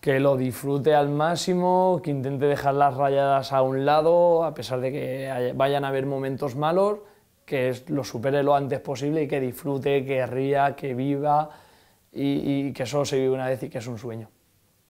Que lo disfrute al máximo, que intente dejar las rayadas a un lado, a pesar de que vayan a haber momentos malos, que lo supere lo antes posible y que disfrute, que ría, que viva y, y que solo se vive una vez y que es un sueño.